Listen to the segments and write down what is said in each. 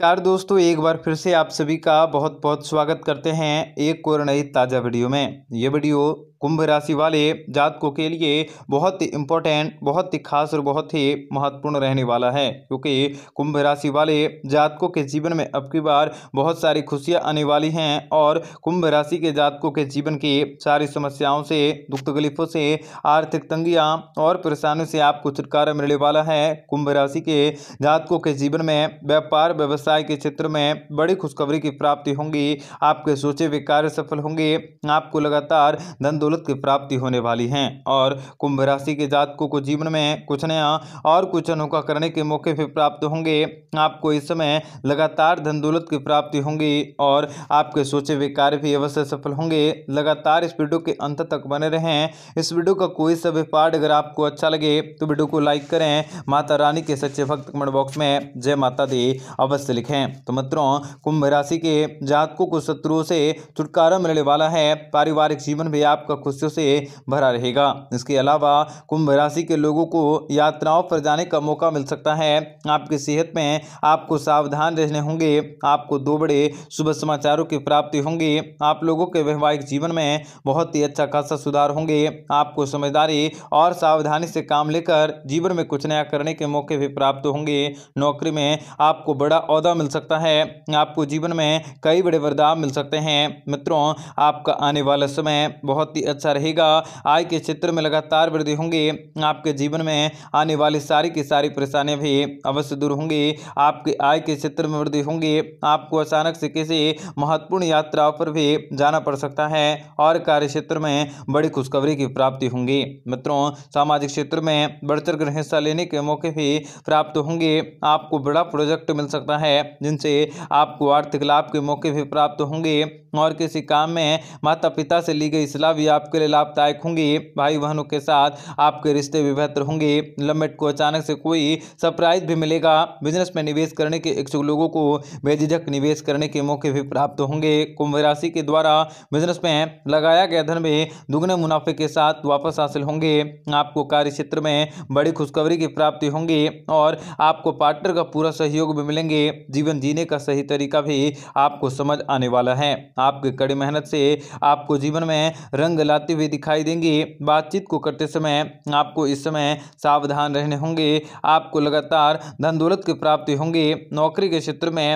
नमस्कार दोस्तों एक बार फिर से आप सभी का बहुत बहुत स्वागत करते हैं एक और नई ताज़ा वीडियो में ये वीडियो कुंभ राशि वाले जातकों के लिए बहुत ही इम्पोर्टेंट बहुत ही खास और बहुत ही महत्वपूर्ण रहने वाला है क्योंकि कुंभ राशि वाले जातकों के जीवन में अब की बार बहुत सारी खुशियां आने वाली हैं और कुंभ राशि के जातकों के जीवन की सारी समस्याओं से दुख तकलीफों से आर्थिक तंगियाँ और परेशानियों से आपको छुटकारा मिलने वाला है कुंभ राशि के जातकों के जीवन में व्यापार व्यवस्था व्यवसाय के क्षेत्र में बड़ी खुशखबरी की प्राप्ति होंगी आपके सोचे हुए कार्य सफल होंगे आपको लगातार धन दौलत की प्राप्ति होने वाली है और कुंभ राशि के जातकों को जीवन में कुछ नया और कुछ अनोखा करने के मौके भी प्राप्त होंगे आपको इस समय लगातार धन दौलत की प्राप्ति होंगी और आपके सोचे हुए कार्य भी अवश्य सफल होंगे लगातार इस वीडियो के अंत तक बने रहें इस वीडियो का कोई सभी पार्ट अगर आपको अच्छा लगे तो वीडियो को लाइक करें माता रानी के सच्चे भक्त कमेंट बॉक्स में जय माता दी अवश्य लिखें तो मित्रों कुंभ राशि के जातकों को शत्रुओं से छुटकारा मिलने वाला है पारिवारिक जीवन भी आपका खुशियों से भरा रहेगा इसके अलावा कुंभ राशि के लोगों को यात्राओं पर जाने का मौका मिल सकता है आपकी सेहत में आपको सावधान रहने होंगे आपको दो बड़े शुभ समाचारों की प्राप्ति होंगी आप लोगों के वैवाहिक जीवन में बहुत ही अच्छा खासा सुधार होंगे आपको समझदारी और सावधानी से काम लेकर जीवन में कुछ नया करने के मौके भी प्राप्त होंगे नौकरी में आपको बड़ा सौदा मिल सकता है आपको जीवन में कई बड़े वरदान मिल सकते हैं मित्रों आपका आने वाला समय बहुत ही अच्छा रहेगा आय के क्षेत्र में लगातार वृद्धि होंगे आपके जीवन में आने वाली सारी की सारी परेशानियां भी अवश्य दूर होंगी आपके आय के क्षेत्र में वृद्धि होंगी आपको अचानक से किसी महत्वपूर्ण यात्रा पर भी जाना पड़ सकता है और कार्य क्षेत्र में बड़ी खुशखबरी की प्राप्ति होंगी मित्रों सामाजिक क्षेत्र में बढ़ चढ़ हिस्सा लेने के मौके भी प्राप्त होंगे आपको बड़ा प्रोजेक्ट मिल सकता है है जिनसे आपको आर्थिक लाभ के मौके भी प्राप्त होंगे और किसी काम में माता पिता से ली गई सलाह भी आपके लिए लाभदायक होंगी भाई बहनों के साथ आपके रिश्ते भी बेहतर होंगे लमेट को अचानक से कोई सरप्राइज भी मिलेगा बिजनेस में निवेश करने के इच्छुक लोगों को बेझिझक निवेश करने के मौके भी प्राप्त होंगे कुंभ राशि के द्वारा बिजनेस में लगाया गया धन भी दुगने मुनाफे के साथ वापस हासिल होंगे आपको कार्य क्षेत्र में बड़ी खुशखबरी की प्राप्ति होंगी और आपको पार्टनर का पूरा सहयोग भी मिलेंगे जीवन जीने का सही तरीका भी आपको समझ आने वाला है आपके कड़ी मेहनत से आपको जीवन में रंग लाते हुए दिखाई देंगे बातचीत को करते समय आपको इस समय सावधान रहने होंगे आपको लगातार धन दौलत की प्राप्ति होंगे नौकरी के क्षेत्र में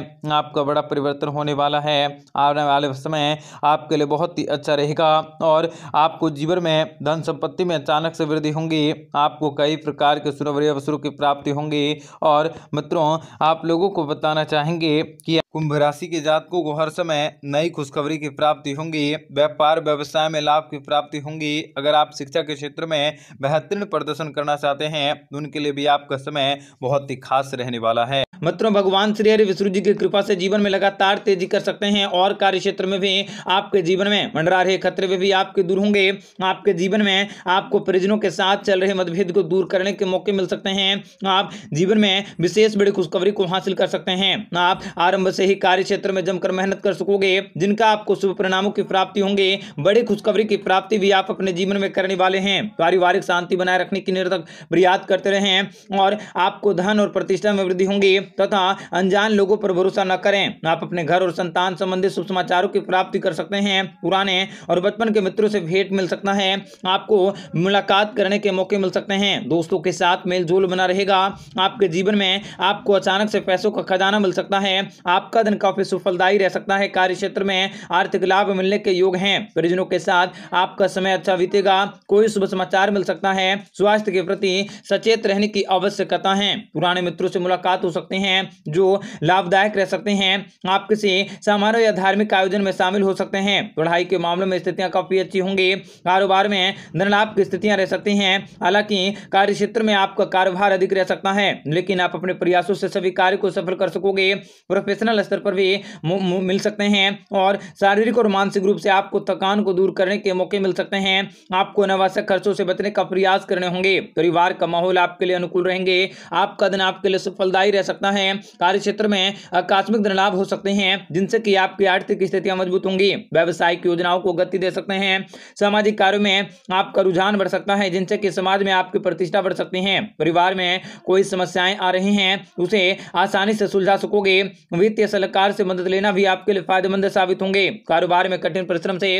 आपका बड़ा परिवर्तन होने वाला है आने वाले समय आपके लिए बहुत ही अच्छा रहेगा और आपको जीवन में धन संपत्ति में अचानक से वृद्धि होंगी आपको कई प्रकार के सुनवरे अवसरों की प्राप्ति होंगी और मित्रों आप लोगों को बताना चाहेंगे कि कुंभ राशि के जातकों को हर समय नई खुशखबरी की प्राप्ति होंगी व्यापार व्यवसाय में लाभ की प्राप्ति होंगी अगर आप शिक्षा के क्षेत्र में बेहतरीन प्रदर्शन करना चाहते हैं तो उनके लिए भी आपका समय बहुत ही खास रहने वाला है मित्रों भगवान श्री हरि विष्णु जी की कृपा से जीवन में लगातार तेजी कर सकते हैं और कार्य क्षेत्र में भी आपके जीवन में मंडरा रहे खतरे में भी आपके दूर होंगे आपके जीवन में आपको परिजनों के साथ चल रहे मतभेद को दूर करने के मौके मिल सकते हैं आप जीवन में विशेष बड़ी खुशखबरी को हासिल कर सकते हैं आप आरंभ से से ही कार्य क्षेत्र में जमकर मेहनत कर सकोगे जिनका आपको शुभ परिणामों की प्राप्ति होंगे बड़ी खुशखबरी की प्राप्ति भी आप अपने जीवन में करने वाले हैं पारिवारिक शांति बनाए रखने की निरतक प्रयास करते रहे और आपको धन और प्रतिष्ठा में वृद्धि होंगी तथा अनजान लोगों पर भरोसा न करें आप अपने घर और संतान संबंधित शुभ समाचारों की प्राप्ति कर सकते हैं पुराने और बचपन के मित्रों से भेंट मिल सकता है आपको मुलाकात करने के मौके मिल सकते हैं दोस्तों के साथ मेलजोल बना रहेगा आपके जीवन में आपको अचानक से पैसों का खजाना मिल सकता है आप आपका दिन काफी सुफलदायी रह सकता है कार्य क्षेत्र में आर्थिक लाभ मिलने के योग हैं परिजनों के साथ आपका समय अच्छा बीतेगा कोई शुभ समाचार मिल सकता है स्वास्थ्य के प्रति सचेत रहने की आवश्यकता है पुराने मित्रों से मुलाकात हो सकते हैं जो लाभदायक रह सकते हैं आप किसी समारोह या धार्मिक आयोजन में शामिल हो सकते हैं पढ़ाई के मामले में स्थितियां काफी अच्छी होंगी कारोबार में धन लाभ की स्थितियां रह सकती हैं हालांकि कार्य क्षेत्र में आपका कारोबार अधिक रह सकता है लेकिन आप अपने प्रयासों से सभी कार्य को सफल कर सकोगे प्रोफेशनल पर्सनल स्तर पर भी मिल सकते हैं और शारीरिक और मानसिक रूप से आपको थकान को दूर करने के मौके मिल सकते हैं आपको अनावश्यक खर्चों से बचने का प्रयास करने होंगे परिवार का माहौल आपके लिए अनुकूल रहेंगे आपका दिन आपके लिए सफलदायी रह सकता है कार्य क्षेत्र में आकस्मिक धन लाभ हो सकते हैं जिनसे कि आपकी आर्थिक स्थितियां मजबूत होंगी व्यावसायिक योजनाओं को गति दे सकते हैं सामाजिक कार्यों में आपका रुझान बढ़ सकता है जिनसे कि समाज में आपकी प्रतिष्ठा बढ़ सकती है परिवार में कोई समस्याएं आ रही हैं उसे आसानी से सुलझा सकोगे वित्तीय सलाहकार से मदद लेना भी आपके लिए फायदेमंद साबित होंगे कारोबार में कठिन परिश्रम से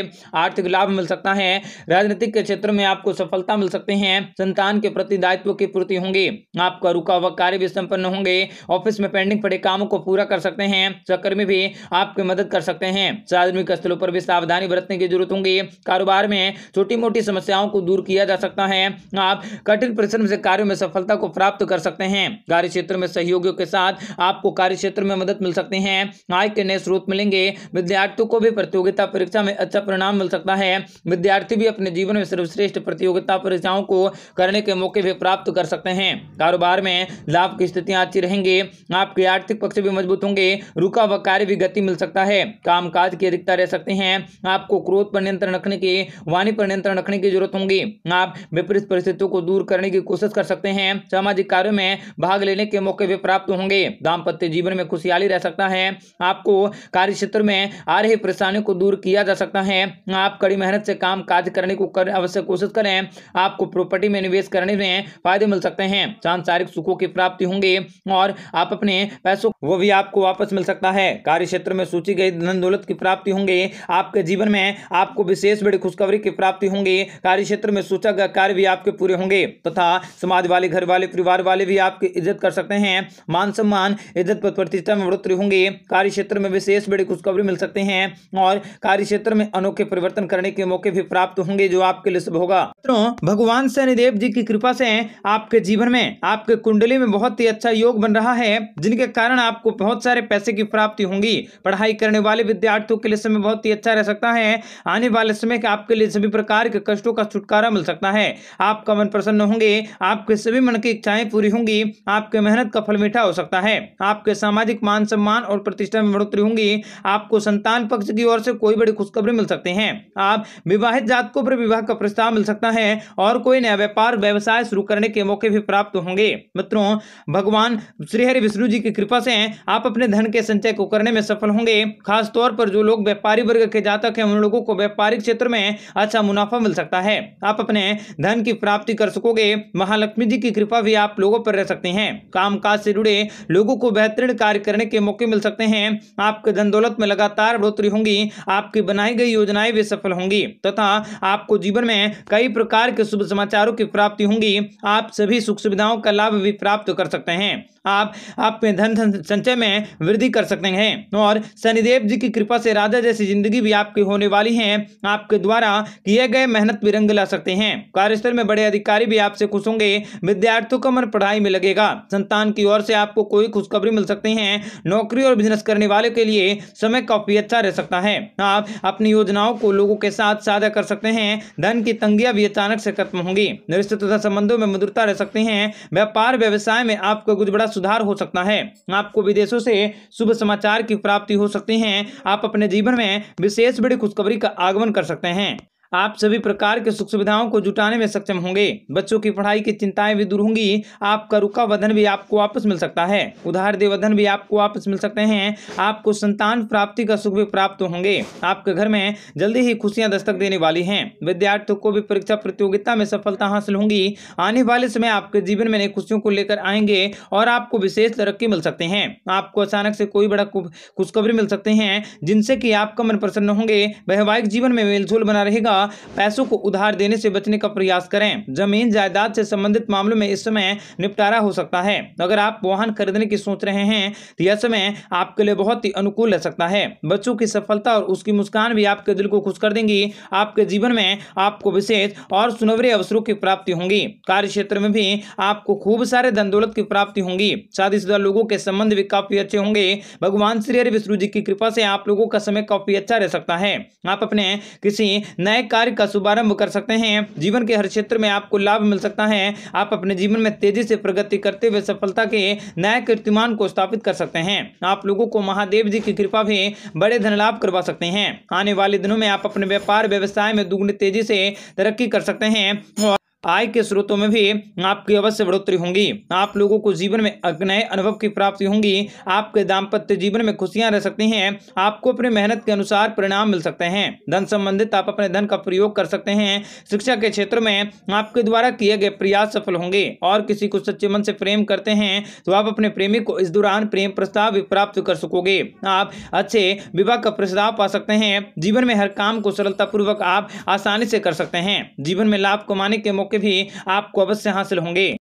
आर्थिक लाभ मिल सकता है राजनीतिक के क्षेत्र में आपको सफलता मिल सकती है संतान के प्रति दायित्व की पूर्ति होंगी आपका रुका हुआ कार्य भी संपन्न होंगे ऑफिस में पेंडिंग पड़े कामों को पूरा कर सकते हैं सहकर्मी भी आपकी मदद कर सकते हैं सार्वजनिक स्थलों पर भी सावधानी बरतने की जरूरत होंगी कारोबार में छोटी मोटी समस्याओं को दूर किया जा सकता है आप कठिन परिश्रम से कार्यों में सफलता को प्राप्त कर सकते हैं कार्य क्षेत्र में सहयोगियों के साथ आपको कार्य क्षेत्र में मदद मिल सकती है हैं आय के नए स्रोत मिलेंगे विद्यार्थियों को भी प्रतियोगिता परीक्षा में अच्छा परिणाम मिल सकता है विद्यार्थी भी अपने जीवन में सर्वश्रेष्ठ प्रतियोगिता परीक्षाओं को करने के मौके भी प्राप्त कर सकते हैं कारोबार में लाभ की स्थितियाँ अच्छी रहेंगे आपके आर्थिक पक्ष भी मजबूत होंगे रुका व कार्य भी गति मिल सकता है काम काज की अधिकता रह सकते हैं आपको क्रोध पर नियंत्रण रखने की वाणी पर नियंत्रण रखने की जरूरत होगी आप विपरीत परिस्थितियों को दूर करने की कोशिश कर सकते हैं सामाजिक कार्यों में भाग लेने के मौके भी प्राप्त होंगे दाम्पत्य जीवन में खुशहाली रह सकता है है आपको कार्य क्षेत्र में आ रही परेशानियों को दूर किया जा सकता है आप कड़ी मेहनत से काम काज करने को कर अवश्य कोशिश करें आपको प्रॉपर्टी में निवेश करने में फायदे मिल सकते हैं सांसारिक सुखों की प्राप्ति होंगे और आप अपने पैसों वो भी आपको वापस मिल सकता है कार्य क्षेत्र में सूची गई धन दौलत की प्राप्ति होंगे आपके जीवन में आपको विशेष बड़ी खुशखबरी की प्राप्ति होंगी कार्य क्षेत्र में सूचा गया कार्य भी आपके पूरे होंगे तथा समाज वाले घर वाले परिवार वाले भी आपकी इज्जत कर सकते हैं मान सम्मान इज्जत प्रतिष्ठा में बढ़ोतरी होंगे कार्य क्षेत्र में विशेष बड़ी खुशखबरी मिल सकते हैं और कार्य क्षेत्र में अनोखे परिवर्तन करने के मौके भी प्राप्त होंगे जो आपके लिए शुभ होगा भगवान शनिदेव जी की कृपा से आपके जीवन में आपके कुंडली में बहुत ही अच्छा योग बन रहा है जिनके कारण आपको बहुत सारे पैसे की प्राप्ति होंगी पढ़ाई करने वाले विद्यार्थियों के लिए समय बहुत ही अच्छा रह सकता है आने वाले समय के आपके लिए सभी प्रकार के कष्टों का छुटकारा मिल सकता है आपका मन प्रसन्न होंगे आपके सभी मन की इच्छाएं पूरी होंगी आपके मेहनत का फल मीठा हो सकता है आपके सामाजिक मान सम्मान और प्रतिष्ठा में बढ़ोतरी होंगी आपको संतान पक्ष की ओर से कोई बड़ी खुशखबरी मिल सकती है आप विवाहित जातकों पर विवाह का प्रस्ताव मिल सकता है और कोई नया व्यापार व्यवसाय शुरू करने के मौके भी प्राप्त होंगे मित्रों भगवान श्रीहरि विष्णु जी की कृपा से आप अपने धन के संचय को करने में सफल होंगे खासतौर पर जो लोग व्यापारी वर्ग के जातक हैं उन लोगों को व्यापारिक क्षेत्र में अच्छा मुनाफा मिल सकता है आप अपने धन की प्राप्ति कर सकोगे महालक्ष्मी जी की कृपा भी आप लोगों पर रह सकते हैं कामकाज से जुड़े लोगों को बेहतरीन कार्य करने के मौके मिल सकते हैं आपके धन दौलत में लगातार बढ़ोतरी होंगी आपकी बनाई गई योजनाएं भी सफल होंगी तथा आपको जीवन में कई प्रकार के शुभ समाचारों की प्राप्ति होंगी आप सभी सुख सुविधाओं का लाभ भी प्राप्त कर सकते हैं आप आपके धन संचय में वृद्धि कर सकते हैं और शनिदेव जी की कृपा से राजा जैसी जिंदगी भी आपकी होने वाली है आपके द्वारा किए गए मेहनत भी रंग ला सकते हैं कार्यस्थल में बड़े अधिकारी भी आपसे खुश होंगे विद्यार्थियों का मन पढ़ाई में लगेगा संतान की ओर से आपको कोई खुशखबरी मिल सकती है नौकरी और बिजनेस करने वाले के लिए समय काफी अच्छा रह सकता है आप अपनी योजनाओं को लोगों के साथ साझा कर सकते हैं धन की तंगियां भी अचानक से खत्म होंगी रिश्ते तथा संबंधों में मधुरता रह सकते हैं व्यापार व्यवसाय में आपको कुछ बड़ा सुधार हो सकता है आपको विदेशों से शुभ समाचार की प्राप्ति हो सकती है आप अपने जीवन में विशेष बड़ी खुशखबरी का आगमन कर सकते हैं आप सभी प्रकार के सुख सुविधाओं को जुटाने में सक्षम होंगे बच्चों की पढ़ाई की चिंताएं भी दूर होंगी आपका रुका वधन भी आपको वापस मिल सकता है उधार दे वधन भी आपको वापस मिल सकते हैं आपको संतान प्राप्ति का सुख भी प्राप्त होंगे आपके घर में जल्दी ही खुशियां दस्तक देने वाली हैं विद्यार्थियों को भी परीक्षा प्रतियोगिता में सफलता हासिल होंगी आने वाले समय आपके जीवन में नई खुशियों को लेकर आएंगे और आपको विशेष तरक्की मिल सकते हैं आपको अचानक से कोई बड़ा खुशखबरी मिल सकते हैं जिनसे कि आपका मन प्रसन्न होंगे वैवाहिक जीवन में मेलझोल बना रहेगा अथवा पैसों को उधार देने से बचने का प्रयास करें जमीन जायदाद से संबंधित मामलों में इस समय निपटारा हो सकता है अगर आप वाहन खरीदने की सोच रहे हैं तो यह समय आपके लिए बहुत ही अनुकूल रह सकता है बच्चों की सफलता और उसकी मुस्कान भी आपके दिल को खुश कर देंगी आपके जीवन में आपको विशेष और सुनवरे अवसरों की प्राप्ति होंगी कार्य क्षेत्र में भी आपको खूब सारे धन दौलत की प्राप्ति होंगी शादीशुदा लोगों के संबंध भी काफी अच्छे होंगे भगवान श्री हरि विष्णु जी की कृपा से आप लोगों का समय काफी अच्छा रह सकता है आप अपने किसी नए कार्य का शुभारंभ कर सकते हैं जीवन के हर क्षेत्र में आपको लाभ मिल सकता है आप अपने जीवन में तेजी से प्रगति करते हुए सफलता के नए कीर्तिमान को स्थापित कर सकते हैं आप लोगों को महादेव जी की कृपा भी बड़े धन लाभ करवा सकते हैं आने वाले दिनों में आप अपने व्यापार व्यवसाय में दुगुनी तेजी से तरक्की कर सकते हैं और आय के स्रोतों में भी आपकी अवश्य बढ़ोतरी होंगी आप लोगों को जीवन में नए अनुभव की प्राप्ति होंगी आपके दाम्पत्य जीवन में खुशियां रह सकती हैं आपको अपनी मेहनत के अनुसार परिणाम मिल सकते हैं धन संबंधित आप अपने धन का प्रयोग कर सकते हैं शिक्षा के क्षेत्र में आपके द्वारा किए गए प्रयास सफल होंगे और किसी को सच्चे मन से प्रेम करते हैं तो आप अपने प्रेमी को इस दौरान प्रेम प्रस्ताव भी प्राप्त कर सकोगे आप अच्छे विवाह का प्रस्ताव पा सकते हैं जीवन में हर काम को सरलता पूर्वक आप आसानी से कर सकते हैं जीवन में लाभ कमाने के मौके मौके भी आपको अवश्य हासिल होंगे